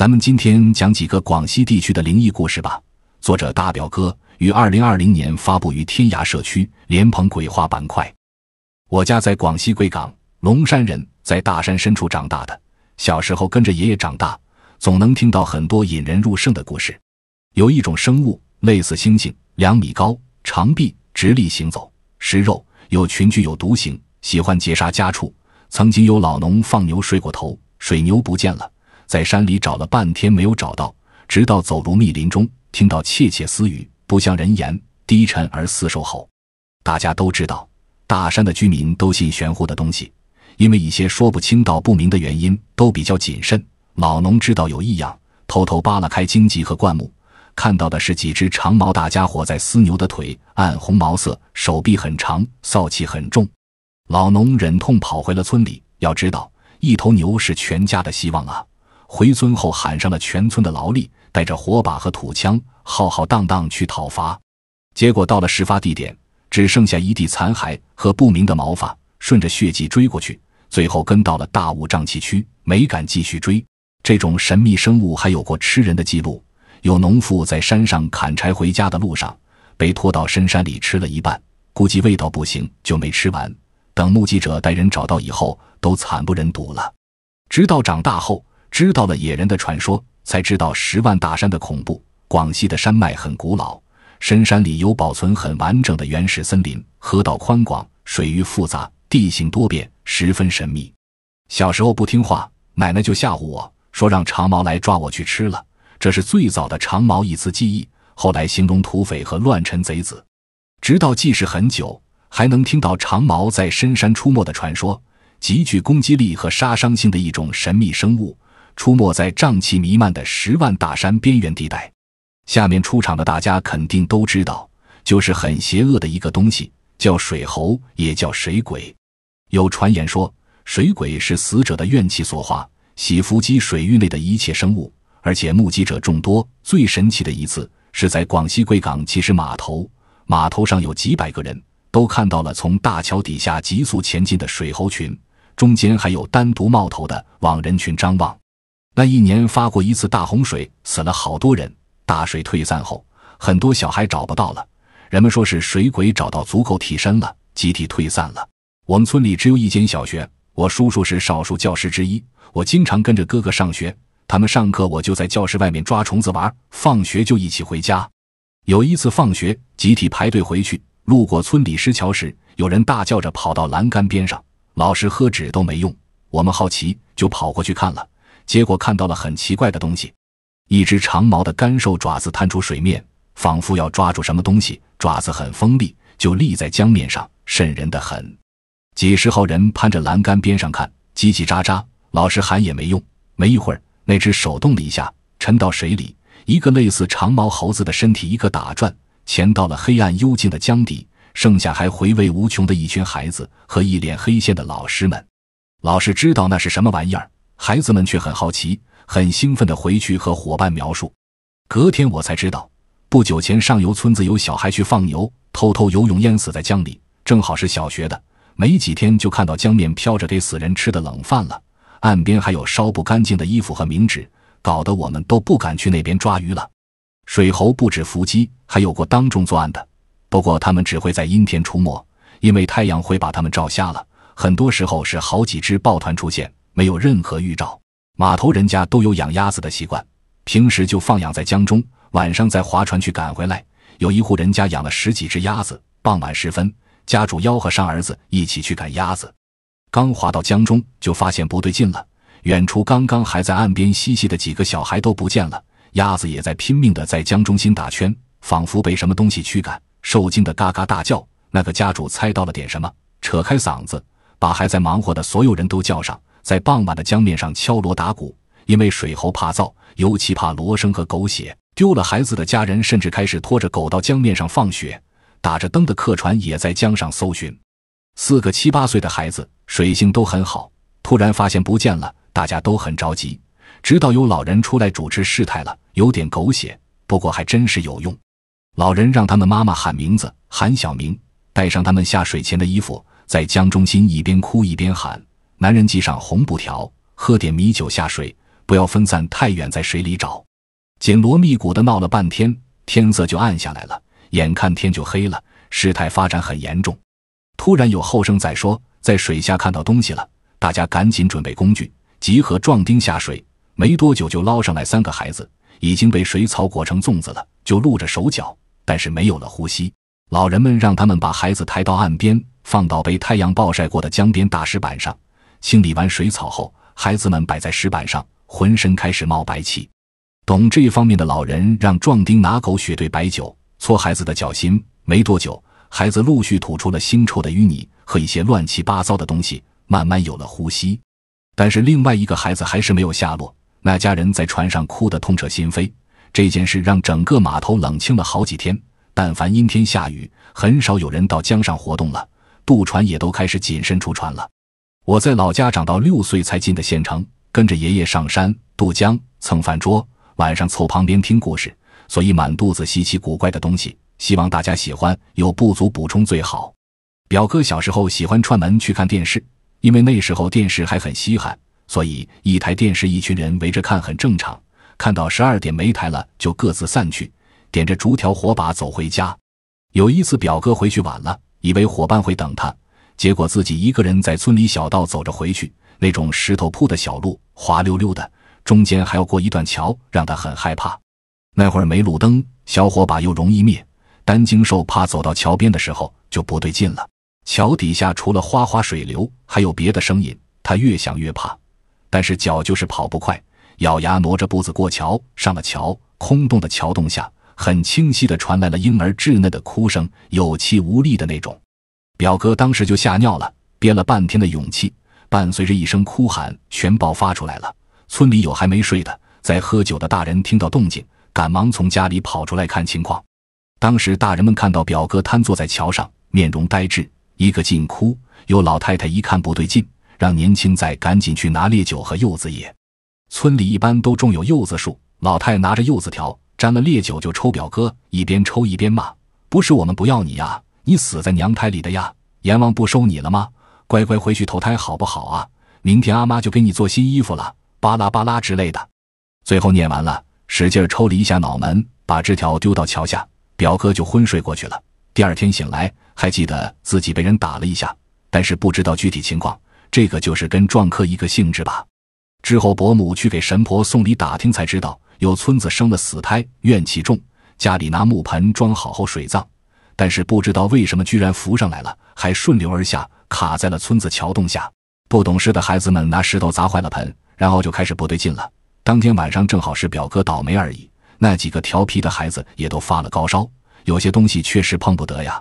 咱们今天讲几个广西地区的灵异故事吧。作者大表哥于2020年发布于天涯社区莲蓬鬼话板块。我家在广西贵港龙山人，在大山深处长大的。小时候跟着爷爷长大，总能听到很多引人入胜的故事。有一种生物类似猩猩，两米高，长臂，直立行走，食肉，有群居，有毒行，喜欢劫杀家畜。曾经有老农放牛睡过头，水牛不见了。在山里找了半天没有找到，直到走入密林中，听到窃窃私语，不像人言，低沉而嘶吼。大家都知道，大山的居民都信玄乎的东西，因为一些说不清道不明的原因，都比较谨慎。老农知道有异样，偷偷扒拉开荆棘和灌木，看到的是几只长毛大家伙在撕牛的腿，暗红毛色，手臂很长，臊气很重。老农忍痛跑回了村里，要知道，一头牛是全家的希望啊。回村后，喊上了全村的劳力，带着火把和土枪，浩浩荡荡去讨伐。结果到了事发地点，只剩下一地残骸和不明的毛发。顺着血迹追过去，最后跟到了大雾瘴气区，没敢继续追。这种神秘生物还有过吃人的记录，有农妇在山上砍柴回家的路上，被拖到深山里吃了一半，估计味道不行就没吃完。等目击者带人找到以后，都惨不忍睹了。直到长大后。知道了野人的传说，才知道十万大山的恐怖。广西的山脉很古老，深山里有保存很完整的原始森林，河道宽广，水域复杂，地形多变，十分神秘。小时候不听话，奶奶就吓唬我说：“让长毛来抓我去吃了。”这是最早的长毛一次记忆。后来形容土匪和乱臣贼子，直到记事很久，还能听到长毛在深山出没的传说。极具攻击力和杀伤性的一种神秘生物。出没在瘴气弥漫的十万大山边缘地带，下面出场的大家肯定都知道，就是很邪恶的一个东西，叫水猴，也叫水鬼。有传言说，水鬼是死者的怨气所化，喜伏击水域内的一切生物，而且目击者众多。最神奇的一次是在广西贵港，其实码头码头上有几百个人都看到了从大桥底下急速前进的水猴群，中间还有单独冒头的往人群张望。那一年发过一次大洪水，死了好多人。大水退散后，很多小孩找不到了。人们说是水鬼找到足够替身了，集体退散了。我们村里只有一间小学，我叔叔是少数教师之一。我经常跟着哥哥上学，他们上课我就在教室外面抓虫子玩。放学就一起回家。有一次放学，集体排队回去，路过村里石桥时，有人大叫着跑到栏杆边上，老师喝止都没用。我们好奇，就跑过去看了。结果看到了很奇怪的东西，一只长毛的干瘦爪子探出水面，仿佛要抓住什么东西。爪子很锋利，就立在江面上，渗人的很。几十号人攀着栏杆边上看，叽叽喳喳。老师喊也没用。没一会儿，那只手动了一下，沉到水里，一个类似长毛猴子的身体，一个打转，潜到了黑暗幽静的江底。剩下还回味无穷的一群孩子和一脸黑线的老师们。老师知道那是什么玩意儿。孩子们却很好奇，很兴奋地回去和伙伴描述。隔天我才知道，不久前上游村子有小孩去放牛，偷偷游泳淹死在江里，正好是小学的。没几天就看到江面飘着给死人吃的冷饭了，岸边还有烧不干净的衣服和冥纸，搞得我们都不敢去那边抓鱼了。水猴不止伏击，还有过当众作案的，不过他们只会在阴天出没，因为太阳会把他们照瞎了。很多时候是好几只抱团出现。没有任何预兆。码头人家都有养鸭子的习惯，平时就放养在江中，晚上再划船去赶回来。有一户人家养了十几只鸭子，傍晚时分，家主吆喝上儿子一起去赶鸭子。刚划到江中，就发现不对劲了。远处刚刚还在岸边嬉戏的几个小孩都不见了，鸭子也在拼命地在江中心打圈，仿佛被什么东西驱赶，受惊的嘎嘎大叫。那个家主猜到了点什么，扯开嗓子把还在忙活的所有人都叫上。在傍晚的江面上敲锣打鼓，因为水猴怕噪，尤其怕锣声和狗血。丢了孩子的家人甚至开始拖着狗到江面上放血，打着灯的客船也在江上搜寻。四个七八岁的孩子水性都很好，突然发现不见了，大家都很着急。直到有老人出来主持事态了，有点狗血，不过还真是有用。老人让他们妈妈喊名字，喊小明，带上他们下水前的衣服，在江中心一边哭一边喊。男人系上红布条，喝点米酒下水，不要分散太远，在水里找。紧锣密鼓的闹了半天，天色就暗下来了，眼看天就黑了，事态发展很严重。突然有后生仔说在水下看到东西了，大家赶紧准备工具，集合壮丁下水。没多久就捞上来三个孩子，已经被水草裹成粽子了，就露着手脚，但是没有了呼吸。老人们让他们把孩子抬到岸边，放到被太阳暴晒过的江边大石板上。清理完水草后，孩子们摆在石板上，浑身开始冒白气。懂这方面的老人让壮丁拿狗血兑白酒，搓孩子的脚心。没多久，孩子陆续吐出了腥臭的淤泥和一些乱七八糟的东西，慢慢有了呼吸。但是另外一个孩子还是没有下落。那家人在船上哭得痛彻心扉。这件事让整个码头冷清了好几天。但凡阴天下雨，很少有人到江上活动了。渡船也都开始谨慎出船了。我在老家长到六岁才进的县城，跟着爷爷上山、渡江、蹭饭桌，晚上凑旁边听故事，所以满肚子稀奇古怪的东西。希望大家喜欢，有不足补充最好。表哥小时候喜欢串门去看电视，因为那时候电视还很稀罕，所以一台电视一群人围着看很正常。看到十二点没台了，就各自散去，点着竹条火把走回家。有一次表哥回去晚了，以为伙伴会等他。结果自己一个人在村里小道走着回去，那种石头铺的小路滑溜溜的，中间还要过一段桥，让他很害怕。那会儿没路灯，小火把又容易灭，担惊受怕。走到桥边的时候就不对劲了，桥底下除了哗哗水流，还有别的声音。他越想越怕，但是脚就是跑不快，咬牙挪着步子过桥。上了桥，空洞的桥洞下很清晰地传来了婴儿稚嫩的哭声，有气无力的那种。表哥当时就吓尿了，憋了半天的勇气，伴随着一声哭喊，全爆发出来了。村里有还没睡的，在喝酒的大人听到动静，赶忙从家里跑出来看情况。当时大人们看到表哥瘫坐在桥上，面容呆滞，一个劲哭。有老太太一看不对劲，让年轻仔赶紧去拿烈酒和柚子叶。村里一般都种有柚子树，老太拿着柚子条，沾了烈酒就抽表哥，一边抽一边骂：“不是我们不要你呀。”你死在娘胎里的呀，阎王不收你了吗？乖乖回去投胎好不好啊？明天阿妈就给你做新衣服了，巴拉巴拉之类的。最后念完了，使劲抽了一下脑门，把纸条丢到桥下，表哥就昏睡过去了。第二天醒来，还记得自己被人打了一下，但是不知道具体情况。这个就是跟撞客一个性质吧。之后伯母去给神婆送礼打听，才知道有村子生了死胎，怨气重，家里拿木盆装好后水葬。但是不知道为什么，居然浮上来了，还顺流而下，卡在了村子桥洞下。不懂事的孩子们拿石头砸坏了盆，然后就开始不对劲了。当天晚上正好是表哥倒霉而已。那几个调皮的孩子也都发了高烧。有些东西确实碰不得呀。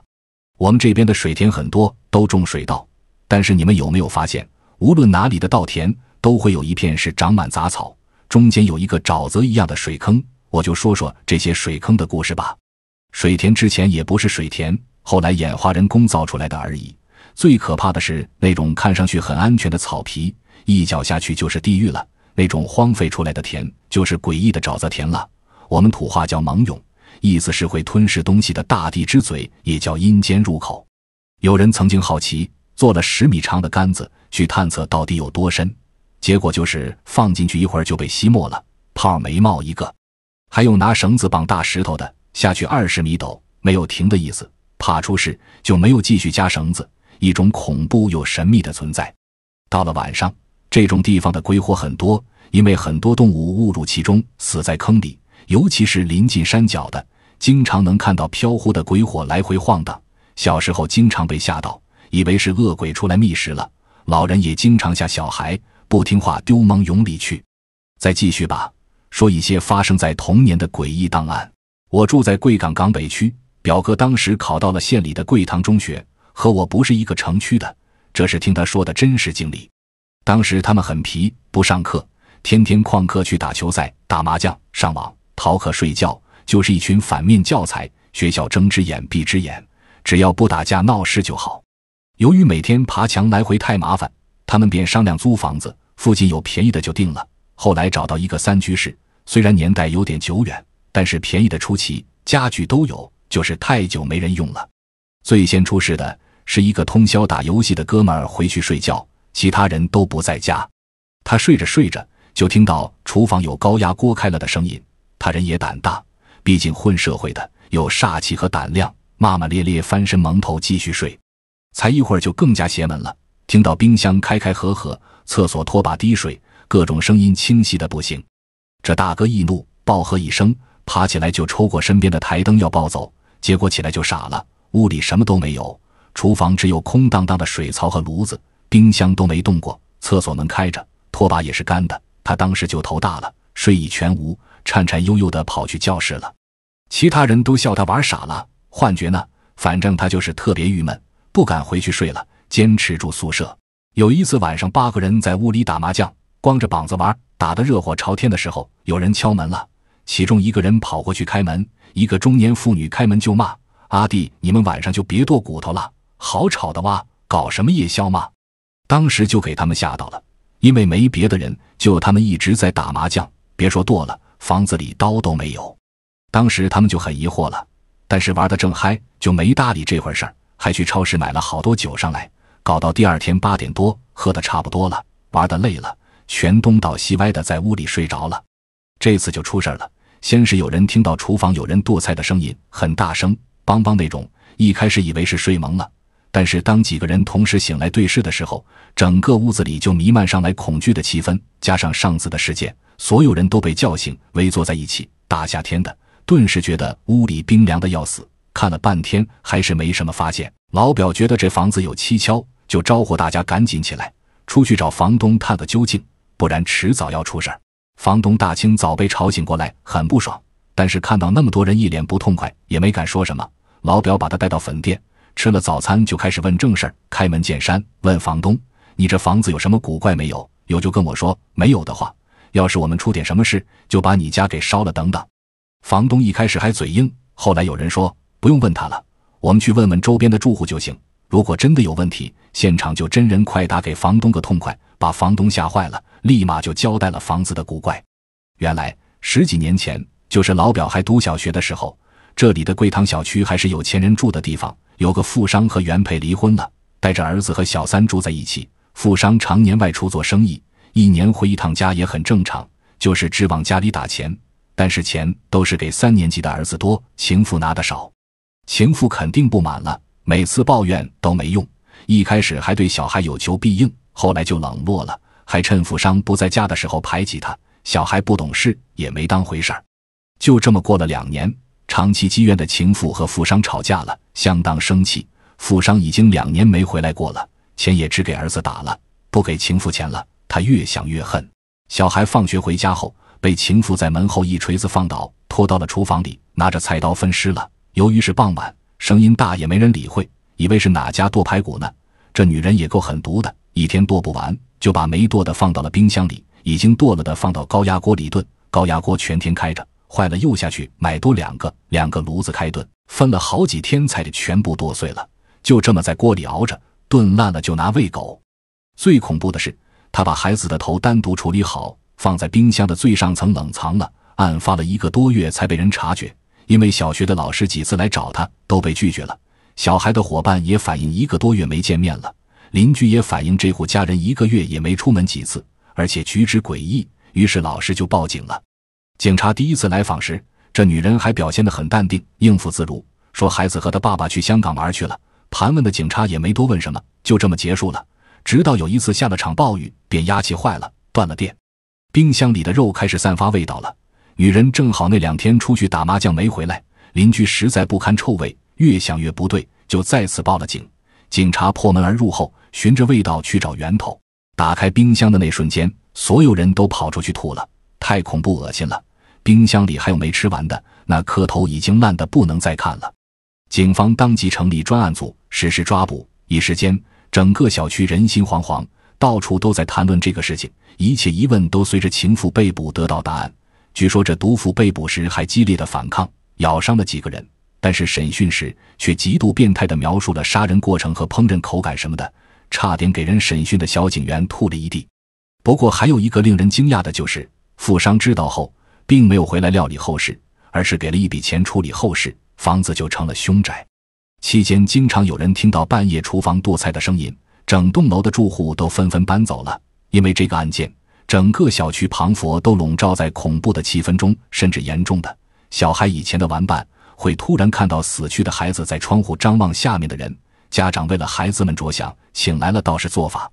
我们这边的水田很多，都种水稻。但是你们有没有发现，无论哪里的稻田，都会有一片是长满杂草，中间有一个沼泽一样的水坑。我就说说这些水坑的故事吧。水田之前也不是水田，后来演化人工造出来的而已。最可怕的是那种看上去很安全的草皮，一脚下去就是地狱了。那种荒废出来的田就是诡异的沼泽田了。我们土话叫“芒勇，意思是会吞噬东西的大地之嘴，也叫阴间入口。有人曾经好奇做了十米长的杆子去探测到底有多深，结果就是放进去一会儿就被吸没了，泡没冒一个。还有拿绳子绑大石头的。下去二十米陡，没有停的意思，怕出事就没有继续加绳子。一种恐怖又神秘的存在。到了晚上，这种地方的鬼火很多，因为很多动物误入其中，死在坑里。尤其是临近山脚的，经常能看到飘忽的鬼火来回晃荡。小时候经常被吓到，以为是恶鬼出来觅食了。老人也经常吓小孩，不听话丢盲涌里去。再继续吧，说一些发生在童年的诡异档案。我住在贵港港北区，表哥当时考到了县里的贵塘中学，和我不是一个城区的。这是听他说的真实经历。当时他们很皮，不上课，天天旷课去打球赛、打麻将、上网、逃课睡觉，就是一群反面教材。学校睁只眼闭只眼，只要不打架闹事就好。由于每天爬墙来回太麻烦，他们便商量租房子，附近有便宜的就定了。后来找到一个三居室，虽然年代有点久远。但是便宜的出奇，家具都有，就是太久没人用了。最先出事的是一个通宵打游戏的哥们儿回去睡觉，其他人都不在家。他睡着睡着就听到厨房有高压锅开了的声音。他人也胆大，毕竟混社会的有煞气和胆量，骂骂咧咧翻身蒙头继续睡。才一会儿就更加邪门了，听到冰箱开开合合，厕所拖把滴水，各种声音清晰的不行。这大哥一怒，暴喝一声。爬起来就抽过身边的台灯要抱走，结果起来就傻了。屋里什么都没有，厨房只有空荡荡的水槽和炉子，冰箱都没动过，厕所门开着，拖把也是干的。他当时就头大了，睡意全无，颤颤悠悠地跑去教室了。其他人都笑他玩傻了，幻觉呢？反正他就是特别郁闷，不敢回去睡了，坚持住宿舍。有一次晚上八个人在屋里打麻将，光着膀子玩，打得热火朝天的时候，有人敲门了。其中一个人跑过去开门，一个中年妇女开门就骂：“阿弟，你们晚上就别剁骨头了，好吵的哇，搞什么夜宵嘛！”当时就给他们吓到了，因为没别的人，就他们一直在打麻将，别说剁了，房子里刀都没有。当时他们就很疑惑了，但是玩的正嗨，就没搭理这回事儿，还去超市买了好多酒上来，搞到第二天八点多，喝的差不多了，玩的累了，全东倒西歪的在屋里睡着了。这次就出事儿了。先是有人听到厨房有人剁菜的声音，很大声，梆梆那种。一开始以为是睡蒙了，但是当几个人同时醒来对视的时候，整个屋子里就弥漫上来恐惧的气氛。加上上次的事件，所有人都被叫醒，围坐在一起。大夏天的，顿时觉得屋里冰凉的要死。看了半天，还是没什么发现。老表觉得这房子有蹊跷，就招呼大家赶紧起来，出去找房东探个究竟，不然迟早要出事儿。房东大清早被吵醒过来，很不爽，但是看到那么多人一脸不痛快，也没敢说什么。老表把他带到粉店，吃了早餐就开始问正事儿，开门见山问房东：“你这房子有什么古怪没有？有就跟我说，没有的话，要是我们出点什么事，就把你家给烧了。”等等。房东一开始还嘴硬，后来有人说：“不用问他了，我们去问问周边的住户就行。如果真的有问题，现场就真人快打给房东个痛快，把房东吓坏了。”立马就交代了房子的古怪。原来十几年前，就是老表还读小学的时候，这里的桂塘小区还是有钱人住的地方。有个富商和原配离婚了，带着儿子和小三住在一起。富商常年外出做生意，一年回一趟家也很正常，就是只往家里打钱。但是钱都是给三年级的儿子多，情妇拿的少。情妇肯定不满了，每次抱怨都没用。一开始还对小孩有求必应，后来就冷落了。还趁富商不在家的时候排挤他，小孩不懂事也没当回事儿，就这么过了两年。长期积怨的情妇和富商吵架了，相当生气。富商已经两年没回来过了，钱也只给儿子打了，不给情妇钱了。他越想越恨。小孩放学回家后，被情妇在门后一锤子放倒，拖到了厨房里，拿着菜刀分尸了。由于是傍晚，声音大也没人理会，以为是哪家剁排骨呢。这女人也够狠毒的，一天剁不完。就把没剁的放到了冰箱里，已经剁了的放到高压锅里炖，高压锅全天开着，坏了又下去买多两个，两个炉子开炖，分了好几天才全部剁碎了，就这么在锅里熬着，炖烂了就拿喂狗。最恐怖的是，他把孩子的头单独处理好，放在冰箱的最上层冷藏了，案发了一个多月才被人察觉，因为小学的老师几次来找他都被拒绝了，小孩的伙伴也反映一个多月没见面了。邻居也反映，这户家人一个月也没出门几次，而且举止诡异。于是老师就报警了。警察第一次来访时，这女人还表现得很淡定，应付自如，说孩子和他爸爸去香港玩去了。盘问的警察也没多问什么，就这么结束了。直到有一次下了场暴雨，便压器坏了，断了电，冰箱里的肉开始散发味道了。女人正好那两天出去打麻将没回来，邻居实在不堪臭味，越想越不对，就再次报了警。警察破门而入后。循着味道去找源头，打开冰箱的那瞬间，所有人都跑出去吐了，太恐怖恶心了。冰箱里还有没吃完的，那磕头已经烂得不能再看了。警方当即成立专案组实施抓捕，一时间整个小区人心惶惶，到处都在谈论这个事情。一切疑问都随着情妇被捕得到答案。据说这毒妇被捕时还激烈的反抗，咬伤了几个人，但是审讯时却极度变态的描述了杀人过程和烹饪口感什么的。差点给人审讯的小警员吐了一地。不过，还有一个令人惊讶的就是，富商知道后，并没有回来料理后事，而是给了一笔钱处理后事，房子就成了凶宅。期间，经常有人听到半夜厨房剁菜的声音，整栋楼的住户都纷纷搬走了。因为这个案件，整个小区庞佛都笼罩在恐怖的气氛中，甚至严重的，小孩以前的玩伴会突然看到死去的孩子在窗户张望下面的人。家长为了孩子们着想，请来了道士做法。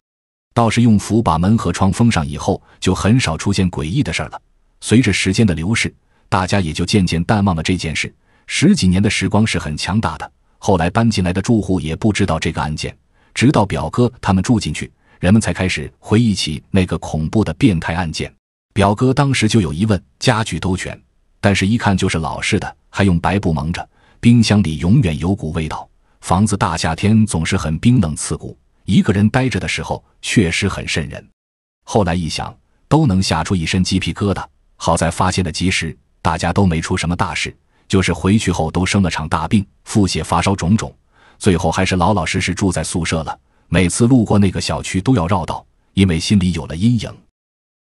道士用符把门和窗封上以后，就很少出现诡异的事儿了。随着时间的流逝，大家也就渐渐淡忘了这件事。十几年的时光是很强大的。后来搬进来的住户也不知道这个案件，直到表哥他们住进去，人们才开始回忆起那个恐怖的变态案件。表哥当时就有疑问：家具都全，但是一看就是老式的，还用白布蒙着，冰箱里永远有股味道。房子大夏天总是很冰冷刺骨，一个人待着的时候确实很瘆人。后来一想，都能吓出一身鸡皮疙瘩。好在发现的及时，大家都没出什么大事，就是回去后都生了场大病，腹泻、发烧、种种。最后还是老老实实住在宿舍了。每次路过那个小区都要绕道，因为心里有了阴影。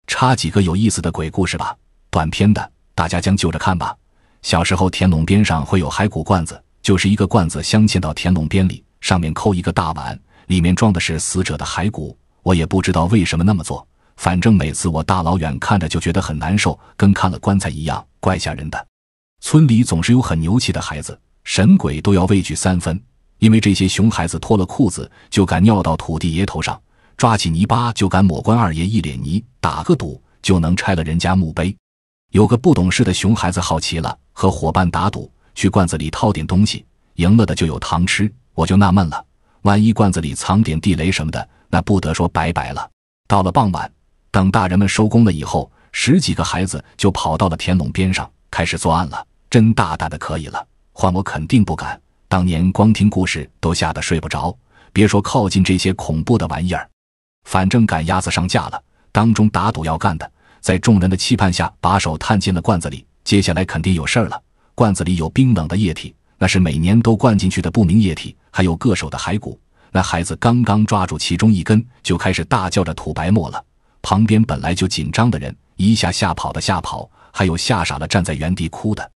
插几个有意思的鬼故事吧，短篇的，大家将就着看吧。小时候田垄边上会有骸骨罐子。就是一个罐子镶嵌到田垄边里，上面扣一个大碗，里面装的是死者的骸骨。我也不知道为什么那么做，反正每次我大老远看着就觉得很难受，跟看了棺材一样，怪吓人的。村里总是有很牛气的孩子，神鬼都要畏惧三分，因为这些熊孩子脱了裤子就敢尿到土地爷头上，抓起泥巴就敢抹关二爷一脸泥，打个赌就能拆了人家墓碑。有个不懂事的熊孩子好奇了，和伙伴打赌。去罐子里掏点东西，赢了的就有糖吃。我就纳闷了，万一罐子里藏点地雷什么的，那不得说拜拜了。到了傍晚，等大人们收工了以后，十几个孩子就跑到了田垄边上，开始作案了。真大胆的，可以了，换我肯定不敢。当年光听故事都吓得睡不着，别说靠近这些恐怖的玩意儿。反正赶鸭子上架了，当中打赌要干的，在众人的期盼下，把手探进了罐子里，接下来肯定有事儿了。罐子里有冰冷的液体，那是每年都灌进去的不明液体，还有各手的骸骨。那孩子刚刚抓住其中一根，就开始大叫着吐白沫了。旁边本来就紧张的人，一下吓跑的吓跑，还有吓傻了站在原地哭的。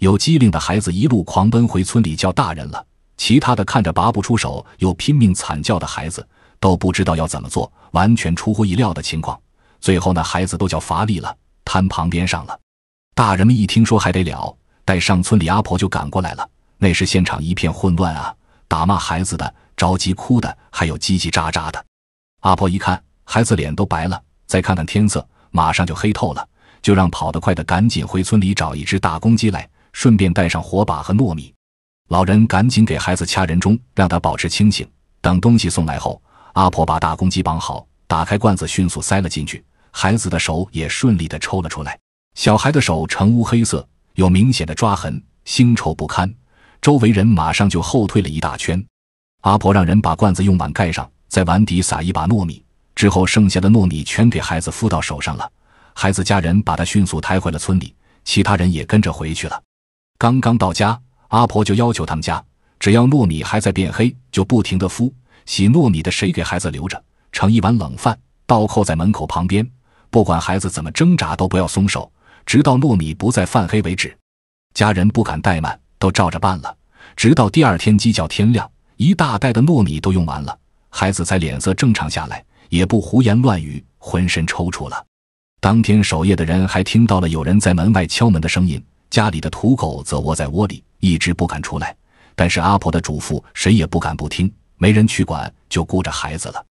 有机灵的孩子一路狂奔回村里叫大人了，其他的看着拔不出手又拼命惨叫的孩子，都不知道要怎么做。完全出乎意料的情况，最后那孩子都叫乏力了，瘫旁边上了。大人们一听说还得了。带上村里阿婆就赶过来了。那时现场一片混乱啊，打骂孩子的，着急哭的，还有叽叽喳喳的。阿婆一看，孩子脸都白了，再看看天色，马上就黑透了，就让跑得快的赶紧回村里找一只大公鸡来，顺便带上火把和糯米。老人赶紧给孩子掐人中，让他保持清醒。等东西送来后，阿婆把大公鸡绑好，打开罐子，迅速塞了进去，孩子的手也顺利地抽了出来。小孩的手呈乌黑色。有明显的抓痕，腥臭不堪，周围人马上就后退了一大圈。阿婆让人把罐子用碗盖上，在碗底撒一把糯米，之后剩下的糯米全给孩子敷到手上了。孩子家人把他迅速抬回了村里，其他人也跟着回去了。刚刚到家，阿婆就要求他们家，只要糯米还在变黑，就不停的敷洗糯米的，谁给孩子留着盛一碗冷饭，倒扣在门口旁边，不管孩子怎么挣扎，都不要松手。直到糯米不再泛黑为止，家人不敢怠慢，都照着办了。直到第二天鸡叫天亮，一大袋的糯米都用完了，孩子才脸色正常下来，也不胡言乱语，浑身抽搐了。当天守夜的人还听到了有人在门外敲门的声音，家里的土狗则窝在窝里，一直不敢出来。但是阿婆的嘱咐，谁也不敢不听，没人去管，就顾着孩子了。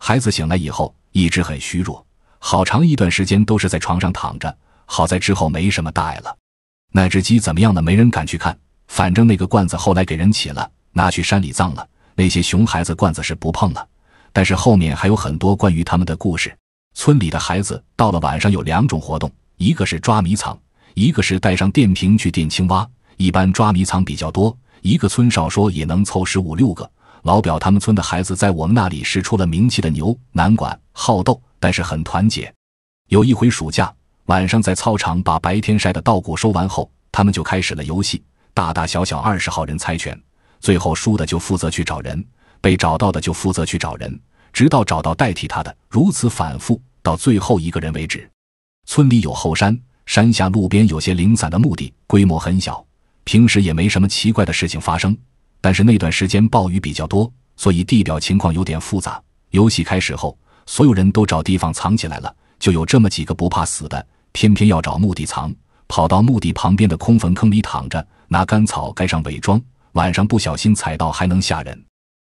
孩子醒来以后，一直很虚弱，好长一段时间都是在床上躺着。好在之后没什么大碍了，那只鸡怎么样了？没人敢去看。反正那个罐子后来给人起了，拿去山里葬了。那些熊孩子罐子是不碰了，但是后面还有很多关于他们的故事。村里的孩子到了晚上有两种活动，一个是抓迷藏，一个是带上电瓶去电青蛙。一般抓迷藏比较多，一个村少说也能凑十五六个。老表他们村的孩子在我们那里是出了名气的，牛难管，好斗，但是很团结。有一回暑假。晚上在操场把白天晒的稻谷收完后，他们就开始了游戏。大大小小二十号人猜拳，最后输的就负责去找人，被找到的就负责去找人，直到找到代替他的。如此反复，到最后一个人为止。村里有后山，山下路边有些零散的墓地，规模很小，平时也没什么奇怪的事情发生。但是那段时间暴雨比较多，所以地表情况有点复杂。游戏开始后，所有人都找地方藏起来了。就有这么几个不怕死的，偏偏要找墓地藏，跑到墓地旁边的空坟坑里躺着，拿干草盖上伪装，晚上不小心踩到还能吓人。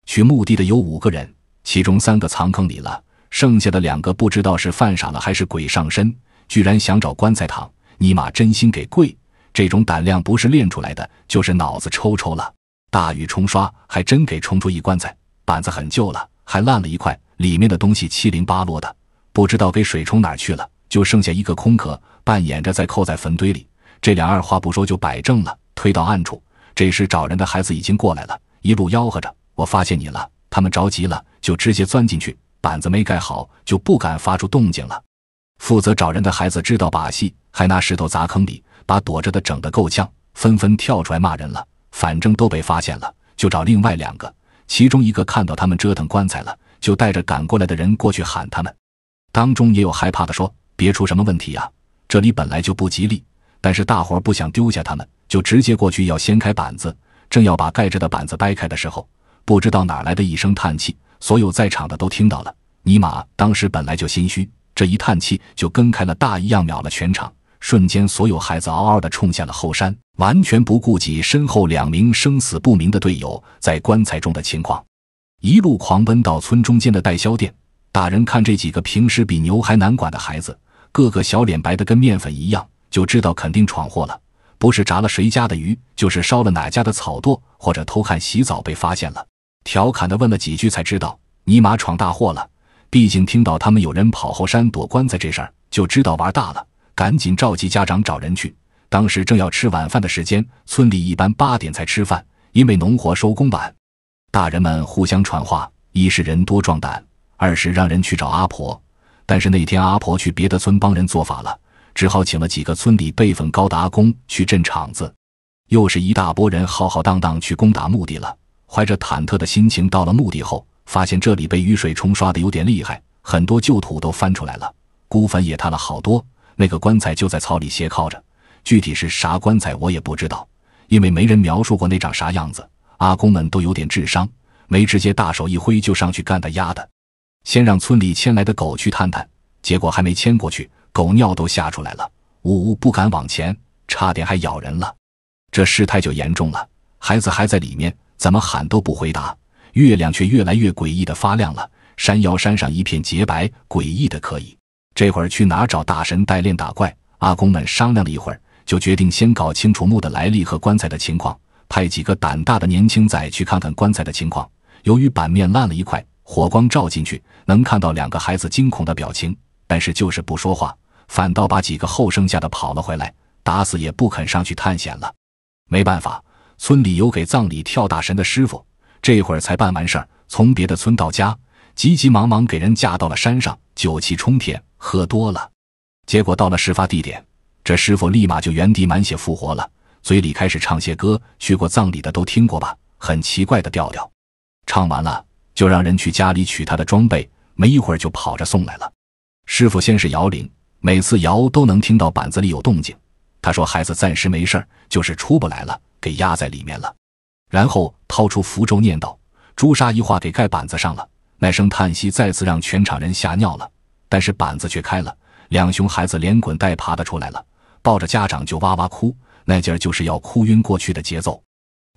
去墓地的有五个人，其中三个藏坑里了，剩下的两个不知道是犯傻了还是鬼上身，居然想找棺材躺。尼玛，真心给跪！这种胆量不是练出来的，就是脑子抽抽了。大雨冲刷，还真给冲出一棺材，板子很旧了，还烂了一块，里面的东西七零八落的。不知道给水冲哪去了，就剩下一个空壳，扮演着在扣在坟堆里。这俩二话不说就摆正了，推到暗处。这时找人的孩子已经过来了，一路吆喝着：“我发现你了！”他们着急了，就直接钻进去。板子没盖好，就不敢发出动静了。负责找人的孩子知道把戏，还拿石头砸坑里，把躲着的整得够呛，纷纷跳出来骂人了。反正都被发现了，就找另外两个。其中一个看到他们折腾棺材了，就带着赶过来的人过去喊他们。当中也有害怕的，说别出什么问题呀！这里本来就不吉利。但是大伙不想丢下他们，就直接过去要掀开板子。正要把盖着的板子掰开的时候，不知道哪来的一声叹气，所有在场的都听到了。尼玛，当时本来就心虚，这一叹气就跟开了大一样，秒了全场。瞬间，所有孩子嗷嗷的冲下了后山，完全不顾及身后两名生死不明的队友在棺材中的情况，一路狂奔到村中间的代销店。大人看这几个平时比牛还难管的孩子，个个小脸白的跟面粉一样，就知道肯定闯祸了。不是炸了谁家的鱼，就是烧了哪家的草垛，或者偷看洗澡被发现了。调侃的问了几句，才知道尼玛闯大祸了。毕竟听到他们有人跑后山躲棺材这事儿，就知道玩大了，赶紧召集家长找人去。当时正要吃晚饭的时间，村里一般八点才吃饭，因为农活收工晚。大人们互相传话，一是人多壮胆。二是让人去找阿婆，但是那天阿婆去别的村帮人做法了，只好请了几个村里辈分高的阿公去镇场子。又是一大波人浩浩荡荡去攻打墓地了。怀着忐忑的心情到了墓地后，发现这里被雨水冲刷的有点厉害，很多旧土都翻出来了，孤坟也塌了好多。那个棺材就在草里斜靠着，具体是啥棺材我也不知道，因为没人描述过那长啥样子。阿公们都有点智商，没直接大手一挥就上去干的，丫的。先让村里牵来的狗去探探，结果还没牵过去，狗尿都吓出来了，呜呜不敢往前，差点还咬人了。这事态就严重了，孩子还在里面，怎么喊都不回答。月亮却越来越诡异的发亮了，山腰山上一片洁白，诡异的可以。这会儿去哪找大神代练打怪？阿公们商量了一会儿，就决定先搞清楚墓的来历和棺材的情况，派几个胆大的年轻仔去看看棺材的情况。由于板面烂了一块。火光照进去，能看到两个孩子惊恐的表情，但是就是不说话，反倒把几个后生吓得跑了回来，打死也不肯上去探险了。没办法，村里有给葬礼跳大神的师傅，这会儿才办完事儿，从别的村到家，急急忙忙给人架到了山上，酒气冲天，喝多了。结果到了事发地点，这师傅立马就原地满血复活了，嘴里开始唱些歌，去过葬礼的都听过吧，很奇怪的调调。唱完了。就让人去家里取他的装备，没一会儿就跑着送来了。师傅先是摇铃，每次摇都能听到板子里有动静。他说：“孩子暂时没事儿，就是出不来了，给压在里面了。”然后掏出符咒念道：“朱砂一画，给盖板子上了。”那声叹息再次让全场人吓尿了，但是板子却开了。两熊孩子连滚带爬的出来了，抱着家长就哇哇哭，那劲儿就是要哭晕过去的节奏。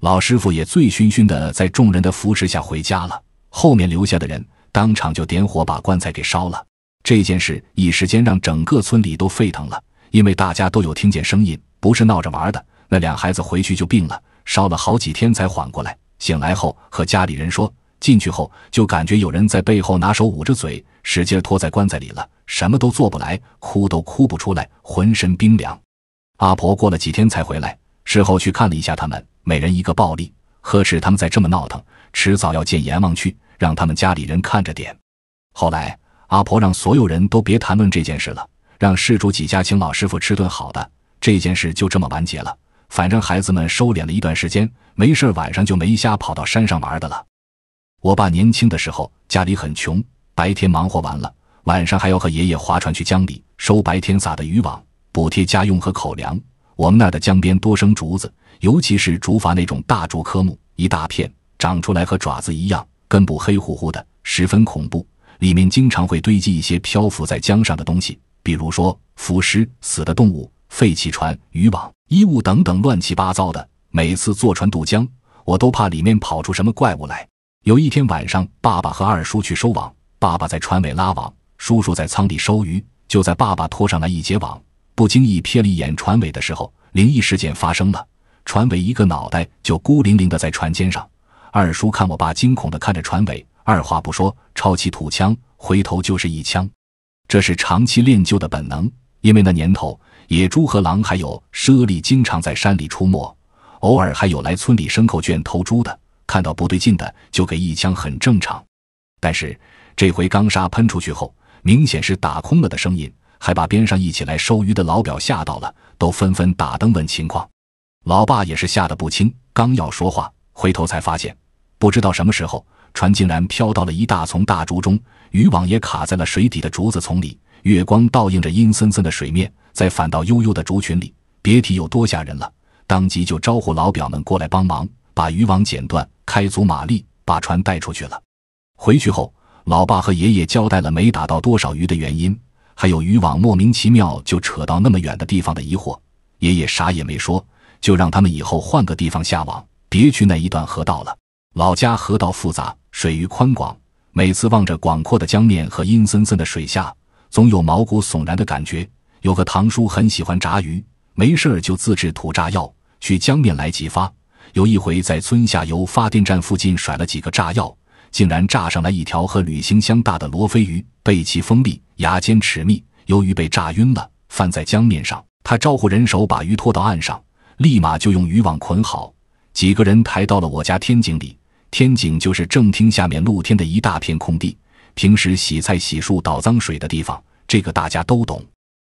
老师傅也醉醺醺的，在众人的扶持下回家了。后面留下的人当场就点火把棺材给烧了。这件事一时间让整个村里都沸腾了，因为大家都有听见声音，不是闹着玩的。那两孩子回去就病了，烧了好几天才缓过来。醒来后和家里人说，进去后就感觉有人在背后拿手捂着嘴，使劲拖在棺材里了，什么都做不来，哭都哭不出来，浑身冰凉。阿婆过了几天才回来，事后去看了一下他们，每人一个暴力，呵斥他们再这么闹腾。迟早要见阎王去，让他们家里人看着点。后来阿婆让所有人都别谈论这件事了，让事主几家请老师傅吃顿好的。这件事就这么完结了。反正孩子们收敛了一段时间，没事晚上就没瞎跑到山上玩的了。我爸年轻的时候家里很穷，白天忙活完了，晚上还要和爷爷划船去江里收白天撒的渔网，补贴家用和口粮。我们那儿的江边多生竹子，尤其是竹筏那种大竹科目，一大片。长出来和爪子一样，根部黑乎乎的，十分恐怖。里面经常会堆积一些漂浮在江上的东西，比如说腐尸、死的动物、废弃船、渔网、衣物等等，乱七八糟的。每次坐船渡江，我都怕里面跑出什么怪物来。有一天晚上，爸爸和二叔去收网，爸爸在船尾拉网，叔叔在舱底收鱼。就在爸爸拖上来一截网，不经意瞥了一眼船尾的时候，灵异事件发生了：船尾一个脑袋就孤零零的在船尖上。二叔看我爸惊恐的看着船尾，二话不说抄起土枪，回头就是一枪。这是长期练就的本能，因为那年头野猪和狼还有猞猁经常在山里出没，偶尔还有来村里牲口圈偷猪的，看到不对劲的就给一枪，很正常。但是这回钢砂喷出去后，明显是打空了的声音，还把边上一起来收鱼的老表吓到了，都纷纷打灯问情况。老爸也是吓得不轻，刚要说话。回头才发现，不知道什么时候船竟然飘到了一大丛大竹中，渔网也卡在了水底的竹子丛里。月光倒映着阴森森的水面，再反到悠悠的竹群里，别提有多吓人了。当即就招呼老表们过来帮忙，把渔网剪断，开足马力把船带出去了。回去后，老爸和爷爷交代了没打到多少鱼的原因，还有渔网莫名其妙就扯到那么远的地方的疑惑。爷爷啥也没说，就让他们以后换个地方下网。别去那一段河道了。老家河道复杂，水域宽广，每次望着广阔的江面和阴森森的水下，总有毛骨悚然的感觉。有个堂叔很喜欢炸鱼，没事儿就自制土炸药去江面来几发。有一回在村下游发电站附近甩了几个炸药，竟然炸上来一条和旅行箱大的罗非鱼，背鳍锋利，牙尖齿密。由于被炸晕了，翻在江面上，他招呼人手把鱼拖到岸上，立马就用渔网捆好。几个人抬到了我家天井里，天井就是正厅下面露天的一大片空地，平时洗菜、洗漱、倒脏水的地方，这个大家都懂。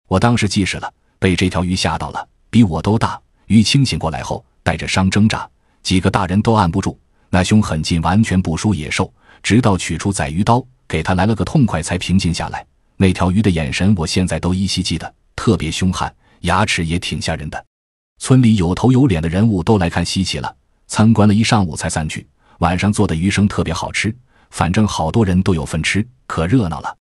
我当时记事了，被这条鱼吓到了，比我都大。鱼清醒过来后，带着伤挣扎，几个大人都按不住，那凶狠劲完全不输野兽。直到取出宰鱼刀，给他来了个痛快，才平静下来。那条鱼的眼神，我现在都依稀记得，特别凶悍，牙齿也挺吓人的。村里有头有脸的人物都来看稀奇了，参观了一上午才散去。晚上做的鱼生特别好吃，反正好多人都有份吃，可热闹了。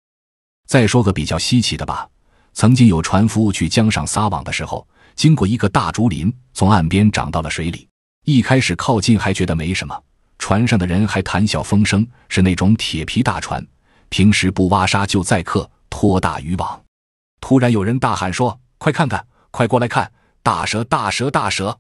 再说个比较稀奇的吧，曾经有船夫去江上撒网的时候，经过一个大竹林，从岸边长到了水里。一开始靠近还觉得没什么，船上的人还谈笑风生，是那种铁皮大船，平时不挖沙就载客拖大渔网。突然有人大喊说：“快看看，快过来看！”大蛇，大蛇，大蛇！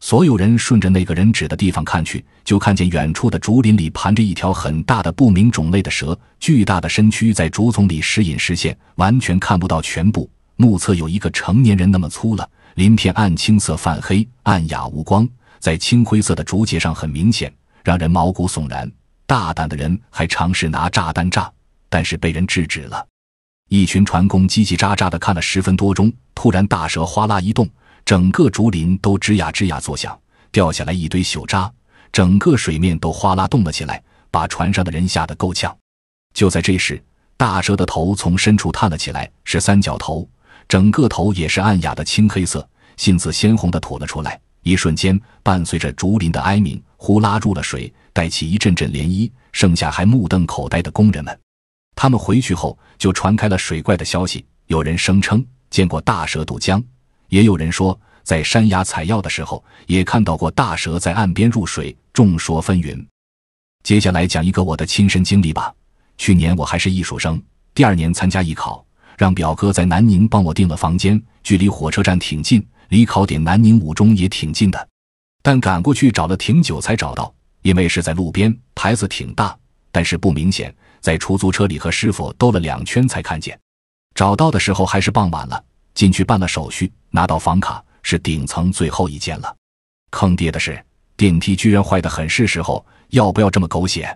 所有人顺着那个人指的地方看去，就看见远处的竹林里盘着一条很大的不明种类的蛇，巨大的身躯在竹丛里时隐时现，完全看不到全部。目测有一个成年人那么粗了，鳞片暗青色泛黑，暗哑无光，在青灰色的竹节上很明显，让人毛骨悚然。大胆的人还尝试拿炸弹炸，但是被人制止了。一群船工叽叽喳喳的看了十分多钟，突然大蛇哗啦一动。整个竹林都吱呀吱呀作响，掉下来一堆朽渣，整个水面都哗啦动了起来，把船上的人吓得够呛。就在这时，大蛇的头从深处探了起来，是三角头，整个头也是暗哑的青黑色，信子鲜红的吐了出来。一瞬间，伴随着竹林的哀鸣，呼啦入了水，带起一阵阵涟漪。剩下还目瞪口呆的工人们，他们回去后就传开了水怪的消息，有人声称见过大蛇渡江。也有人说，在山崖采药的时候，也看到过大蛇在岸边入水。众说纷纭。接下来讲一个我的亲身经历吧。去年我还是艺术生，第二年参加艺考，让表哥在南宁帮我订了房间，距离火车站挺近，离考点南宁五中也挺近的。但赶过去找了挺久才找到，因为是在路边，牌子挺大，但是不明显。在出租车里和师傅兜了两圈才看见。找到的时候还是傍晚了。进去办了手续，拿到房卡，是顶层最后一间了。坑爹的是，电梯居然坏的很是，时候要不要这么狗血？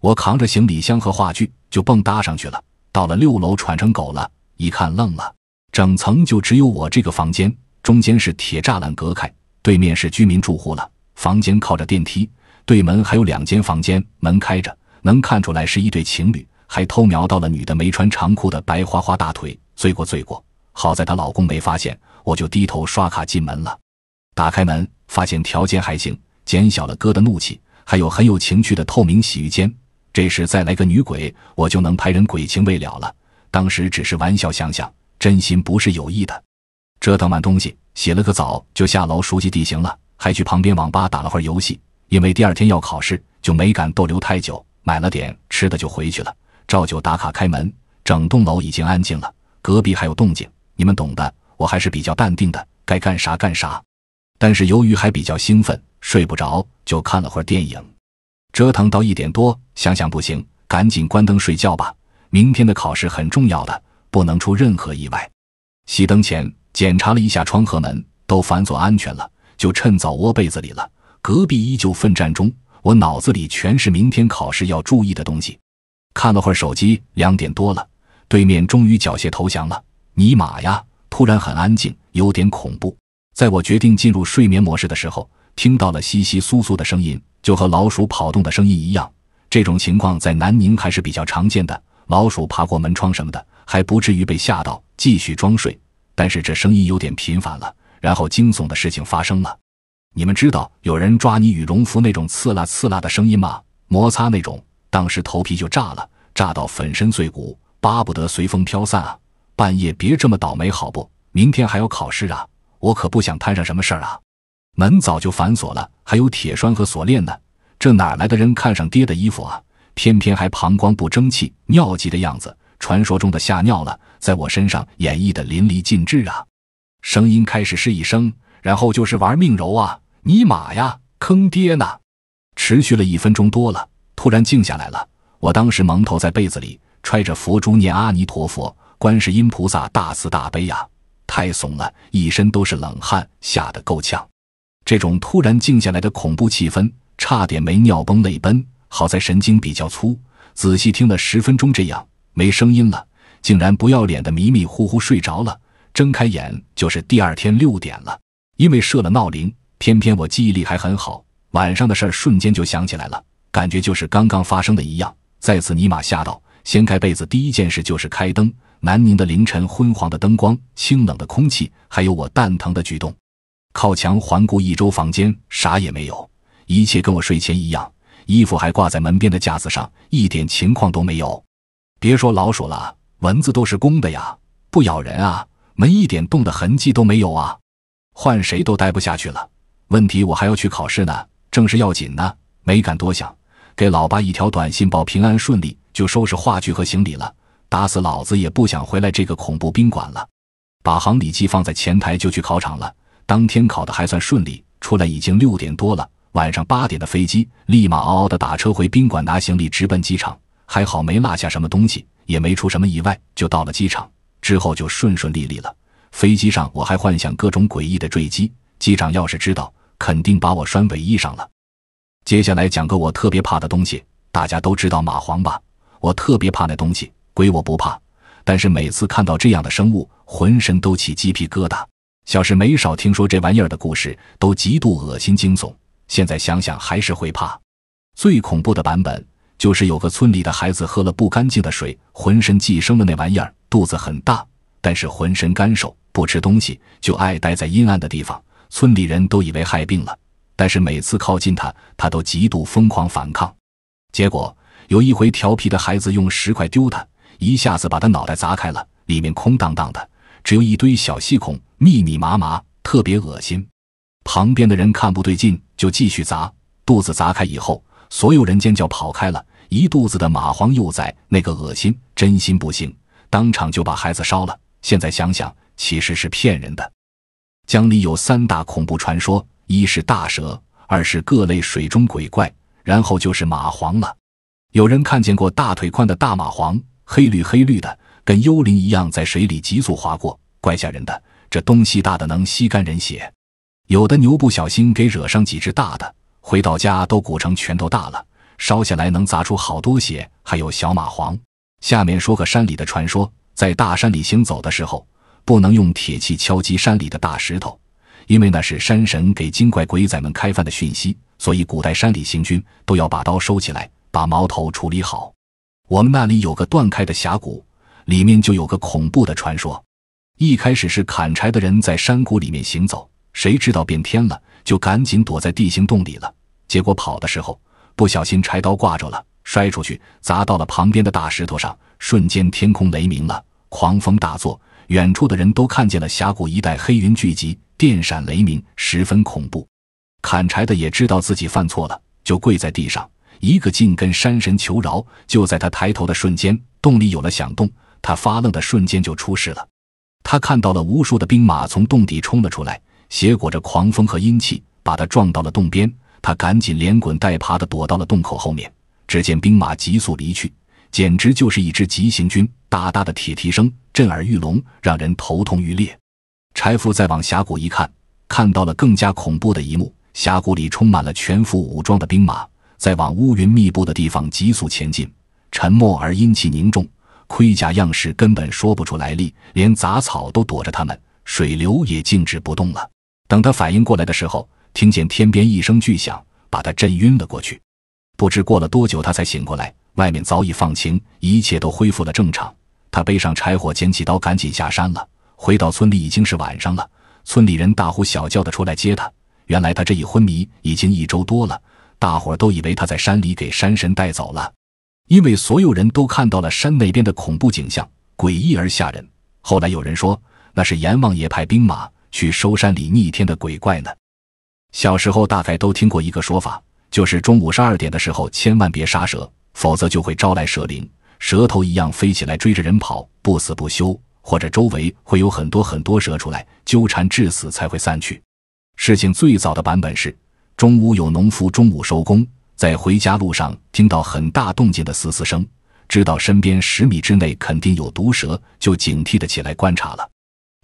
我扛着行李箱和话剧就蹦搭上去了，到了六楼喘成狗了。一看愣了，整层就只有我这个房间，中间是铁栅栏隔开，对面是居民住户了。房间靠着电梯，对门还有两间房间，门开着，能看出来是一对情侣，还偷瞄到了女的没穿长裤的白花花大腿，罪过罪过。好在她老公没发现，我就低头刷卡进门了。打开门，发现条件还行，减小了哥的怒气，还有很有情趣的透明洗浴间。这时再来个女鬼，我就能拍人鬼情未了了。当时只是玩笑想想，真心不是有意的。折腾完东西，洗了个澡就下楼熟悉地形了，还去旁边网吧打了会儿游戏。因为第二天要考试，就没敢逗留太久，买了点吃的就回去了。照旧打卡开门，整栋楼已经安静了，隔壁还有动静。你们懂的，我还是比较淡定的，该干啥干啥。但是由于还比较兴奋，睡不着，就看了会电影，折腾到一点多，想想不行，赶紧关灯睡觉吧。明天的考试很重要的，不能出任何意外。熄灯前检查了一下窗和门，都反锁安全了，就趁早窝被子里了。隔壁依旧奋战中，我脑子里全是明天考试要注意的东西。看了会手机，两点多了，对面终于缴械投降了。尼玛呀！突然很安静，有点恐怖。在我决定进入睡眠模式的时候，听到了窸窸窣窣的声音，就和老鼠跑动的声音一样。这种情况在南宁还是比较常见的，老鼠爬过门窗什么的，还不至于被吓到继续装睡。但是这声音有点频繁了。然后惊悚的事情发生了，你们知道有人抓你羽绒服那种刺啦刺啦的声音吗？摩擦那种，当时头皮就炸了，炸到粉身碎骨，巴不得随风飘散啊！半夜别这么倒霉好不？明天还要考试啊，我可不想摊上什么事儿啊！门早就反锁了，还有铁栓和锁链呢。这哪来的人看上爹的衣服啊？偏偏还膀胱不争气，尿急的样子，传说中的吓尿了，在我身上演绎的淋漓尽致啊！声音开始是一声，然后就是玩命揉啊！尼玛呀，坑爹呢！持续了一分钟多了，突然静下来了。我当时蒙头在被子里，揣着佛珠念阿弥陀佛。观世音菩萨大慈大悲呀！太怂了，一身都是冷汗，吓得够呛。这种突然静下来的恐怖气氛，差点没尿崩泪奔。好在神经比较粗，仔细听了十分钟，这样没声音了，竟然不要脸的迷迷糊糊睡着了。睁开眼就是第二天六点了，因为设了闹铃，偏偏我记忆力还很好，晚上的事儿瞬间就想起来了，感觉就是刚刚发生的一样。再次尼玛吓到，掀开被子，第一件事就是开灯。南宁的凌晨，昏黄的灯光，清冷的空气，还有我蛋疼的举动。靠墙环顾一周，房间啥也没有，一切跟我睡前一样。衣服还挂在门边的架子上，一点情况都没有。别说老鼠了，蚊子都是公的呀，不咬人啊。门一点动的痕迹都没有啊，换谁都待不下去了。问题我还要去考试呢，正是要紧呢，没敢多想，给老爸一条短信报平安顺利，就收拾话剧和行李了。打死老子也不想回来这个恐怖宾馆了，把行李寄放在前台就去考场了。当天考的还算顺利，出来已经六点多了。晚上八点的飞机，立马嗷嗷的打车回宾馆拿行李，直奔机场。还好没落下什么东西，也没出什么意外，就到了机场。之后就顺顺利利了。飞机上我还幻想各种诡异的坠机，机长要是知道，肯定把我拴尾翼上了。接下来讲个我特别怕的东西，大家都知道蚂蟥吧？我特别怕那东西。鬼我不怕，但是每次看到这样的生物，浑身都起鸡皮疙瘩。小时没少听说这玩意儿的故事，都极度恶心惊悚。现在想想还是会怕。最恐怖的版本就是有个村里的孩子喝了不干净的水，浑身寄生了那玩意儿，肚子很大，但是浑身干瘦，不吃东西，就爱待在阴暗的地方。村里人都以为害病了，但是每次靠近他，他都极度疯狂反抗。结果有一回，调皮的孩子用石块丢他。一下子把他脑袋砸开了，里面空荡荡的，只有一堆小细孔，密密麻麻，特别恶心。旁边的人看不对劲，就继续砸肚子。砸开以后，所有人尖叫跑开了，一肚子的蚂蟥幼崽，那个恶心，真心不行。当场就把孩子烧了。现在想想，其实是骗人的。江里有三大恐怖传说：一是大蛇，二是各类水中鬼怪，然后就是蚂蟥了。有人看见过大腿宽的大蚂蟥。黑绿黑绿的，跟幽灵一样，在水里急速划过，怪吓人的。这东西大的能吸干人血，有的牛不小心给惹上几只大的，回到家都鼓成拳头大了，烧下来能砸出好多血。还有小蚂蟥。下面说个山里的传说：在大山里行走的时候，不能用铁器敲击山里的大石头，因为那是山神给精怪鬼仔们开饭的讯息。所以古代山里行军都要把刀收起来，把矛头处理好。我们那里有个断开的峡谷，里面就有个恐怖的传说。一开始是砍柴的人在山谷里面行走，谁知道变天了，就赶紧躲在地形洞里了。结果跑的时候不小心柴刀挂住了，摔出去，砸到了旁边的大石头上。瞬间天空雷鸣了，狂风大作，远处的人都看见了峡谷一带黑云聚集，电闪雷鸣，十分恐怖。砍柴的也知道自己犯错了，就跪在地上。一个劲跟山神求饶，就在他抬头的瞬间，洞里有了响动。他发愣的瞬间就出事了，他看到了无数的兵马从洞底冲了出来，携裹着狂风和阴气，把他撞到了洞边。他赶紧连滚带爬的躲到了洞口后面。只见兵马急速离去，简直就是一支急行军，大大的铁蹄声震耳欲聋，让人头痛欲裂。柴夫再往峡谷一看，看到了更加恐怖的一幕：峡谷里充满了全副武装的兵马。在往乌云密布的地方急速前进，沉默而阴气凝重，盔甲样式根本说不出来历，连杂草都躲着他们，水流也静止不动了。等他反应过来的时候，听见天边一声巨响，把他震晕了过去。不知过了多久，他才醒过来，外面早已放晴，一切都恢复了正常。他背上柴火，捡起刀，赶紧下山了。回到村里已经是晚上了，村里人大呼小叫的出来接他。原来他这一昏迷已经一周多了。大伙儿都以为他在山里给山神带走了，因为所有人都看到了山那边的恐怖景象，诡异而吓人。后来有人说，那是阎王爷派兵马去收山里逆天的鬼怪呢。小时候大概都听过一个说法，就是中午十二点的时候千万别杀蛇，否则就会招来蛇灵，蛇头一样飞起来追着人跑，不死不休，或者周围会有很多很多蛇出来纠缠致死才会散去。事情最早的版本是。中午有农夫中午收工，在回家路上听到很大动静的嘶嘶声，知道身边十米之内肯定有毒蛇，就警惕的起来观察了。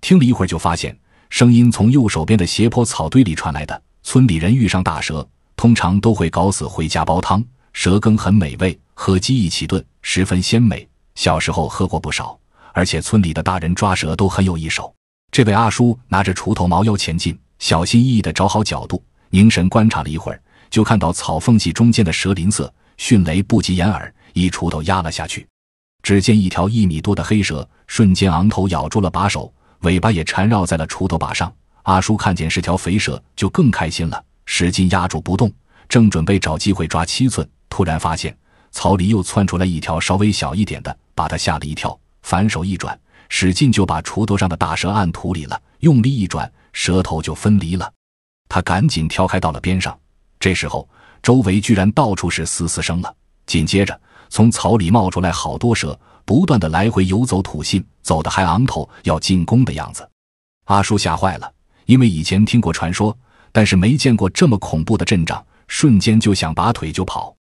听了一会儿，就发现声音从右手边的斜坡草堆里传来的。村里人遇上大蛇，通常都会搞死回家煲汤，蛇羹很美味，和鸡一起炖十分鲜美。小时候喝过不少，而且村里的大人抓蛇都很有一手。这位阿叔拿着锄头，猫腰前进，小心翼翼的找好角度。凝神观察了一会儿，就看到草缝隙中间的蛇鳞色，迅雷不及掩耳，一锄头压了下去。只见一条一米多的黑蛇，瞬间昂头咬住了把手，尾巴也缠绕在了锄头把上。阿叔看见是条肥蛇，就更开心了，使劲压住不动，正准备找机会抓七寸，突然发现草里又窜出来一条稍微小一点的，把他吓了一跳，反手一转，使劲就把锄头上的大蛇按土里了，用力一转，蛇头就分离了。他赶紧跳开到了边上，这时候周围居然到处是嘶嘶声了。紧接着，从草里冒出来好多蛇，不断的来回游走。土信走的还昂头要进攻的样子。阿叔吓坏了，因为以前听过传说，但是没见过这么恐怖的阵仗，瞬间就想拔腿就跑。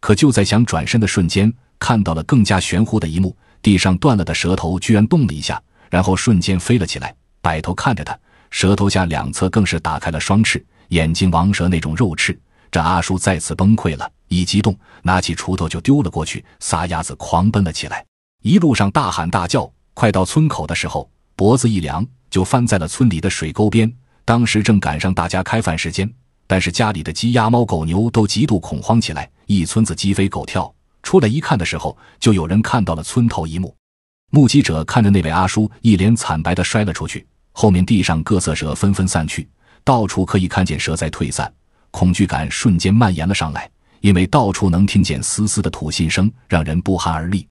可就在想转身的瞬间，看到了更加玄乎的一幕：地上断了的蛇头居然动了一下，然后瞬间飞了起来，摆头看着他。舌头下两侧更是打开了双翅，眼睛王蛇那种肉翅，这阿叔再次崩溃了，一激动，拿起锄头就丢了过去，撒丫子狂奔了起来，一路上大喊大叫。快到村口的时候，脖子一凉，就翻在了村里的水沟边。当时正赶上大家开饭时间，但是家里的鸡、鸭、猫、狗、牛都极度恐慌起来，一村子鸡飞狗跳。出来一看的时候，就有人看到了村头一幕，目击者看着那位阿叔一脸惨白的摔了出去。后面地上各色蛇纷纷散去，到处可以看见蛇在退散，恐惧感瞬间蔓延了上来，因为到处能听见嘶嘶的吐信声，让人不寒而栗。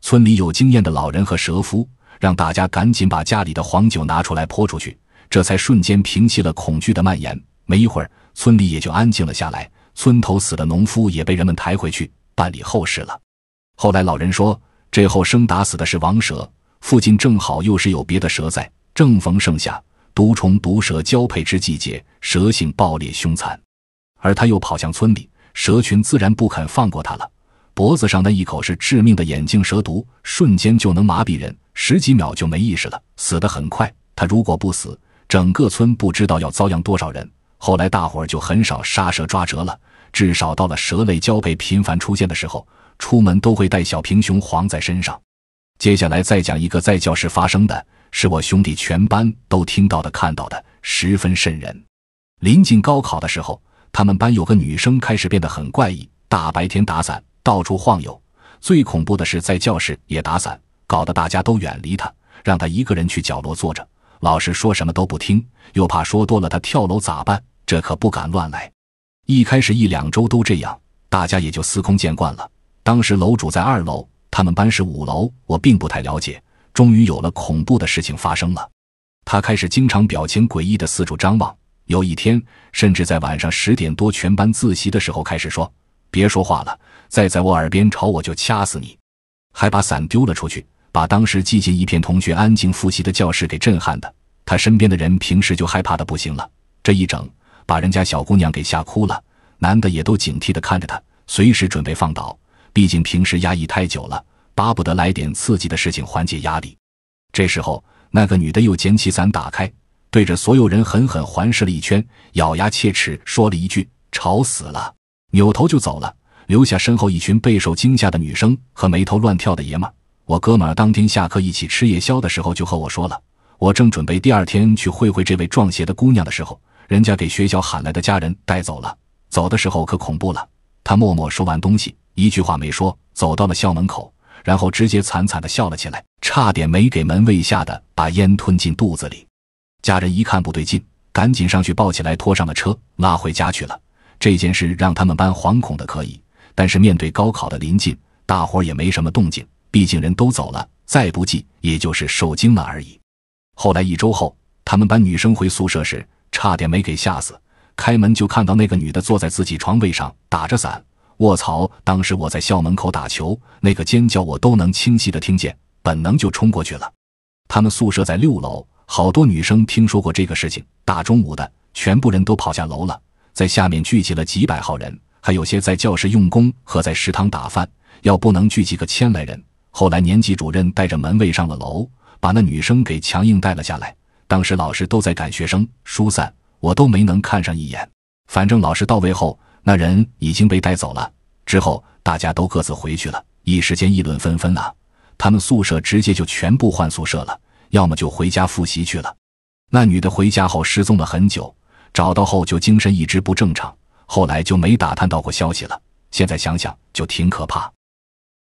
村里有经验的老人和蛇夫让大家赶紧把家里的黄酒拿出来泼出去，这才瞬间平息了恐惧的蔓延。没一会儿，村里也就安静了下来。村头死的农夫也被人们抬回去办理后事了。后来老人说，这后生打死的是王蛇，附近正好又是有别的蛇在。正逢盛夏，毒虫毒蛇交配之季节，蛇性暴烈凶残，而他又跑向村里，蛇群自然不肯放过他了。脖子上那一口是致命的眼镜蛇毒，瞬间就能麻痹人，十几秒就没意识了，死得很快。他如果不死，整个村不知道要遭殃多少人。后来大伙儿就很少杀蛇抓蛇了，至少到了蛇类交配频繁出现的时候，出门都会带小平熊黄在身上。接下来再讲一个在教室发生的。是我兄弟全班都听到的、看到的，十分渗人。临近高考的时候，他们班有个女生开始变得很怪异，大白天打伞到处晃悠。最恐怖的是，在教室也打伞，搞得大家都远离她，让她一个人去角落坐着。老师说什么都不听，又怕说多了她跳楼咋办？这可不敢乱来。一开始一两周都这样，大家也就司空见惯了。当时楼主在二楼，他们班是五楼，我并不太了解。终于有了恐怖的事情发生了，他开始经常表情诡异的四处张望。有一天，甚至在晚上十点多全班自习的时候开始说：“别说话了，再在我耳边吵，我就掐死你。”还把伞丢了出去，把当时寂静一片、同学安静复习的教室给震撼的。他身边的人平时就害怕的不行了，这一整把人家小姑娘给吓哭了，男的也都警惕的看着他，随时准备放倒。毕竟平时压抑太久了。巴不得来点刺激的事情缓解压力。这时候，那个女的又捡起伞，打开，对着所有人狠狠环视了一圈，咬牙切齿说了一句：“吵死了！”扭头就走了，留下身后一群备受惊吓的女生和眉头乱跳的爷们。我哥们儿当天下课一起吃夜宵的时候就和我说了。我正准备第二天去会会这位撞鞋的姑娘的时候，人家给学校喊来的家人带走了。走的时候可恐怖了，她默默收完东西，一句话没说，走到了校门口。然后直接惨惨的笑了起来，差点没给门卫吓得把烟吞进肚子里。家人一看不对劲，赶紧上去抱起来，拖上了车，拉回家去了。这件事让他们班惶恐的可以，但是面对高考的临近，大伙也没什么动静。毕竟人都走了，再不济也就是受惊了而已。后来一周后，他们班女生回宿舍时，差点没给吓死。开门就看到那个女的坐在自己床位上打着伞。卧槽！当时我在校门口打球，那个尖叫我都能清晰的听见，本能就冲过去了。他们宿舍在六楼，好多女生听说过这个事情。大中午的，全部人都跑下楼了，在下面聚集了几百号人，还有些在教室用功和在食堂打饭，要不能聚集个千来人。后来年级主任带着门卫上了楼，把那女生给强硬带了下来。当时老师都在赶学生疏散，我都没能看上一眼。反正老师到位后。那人已经被带走了，之后大家都各自回去了，一时间议论纷纷啊。他们宿舍直接就全部换宿舍了，要么就回家复习去了。那女的回家后失踪了很久，找到后就精神一直不正常，后来就没打探到过消息了。现在想想就挺可怕。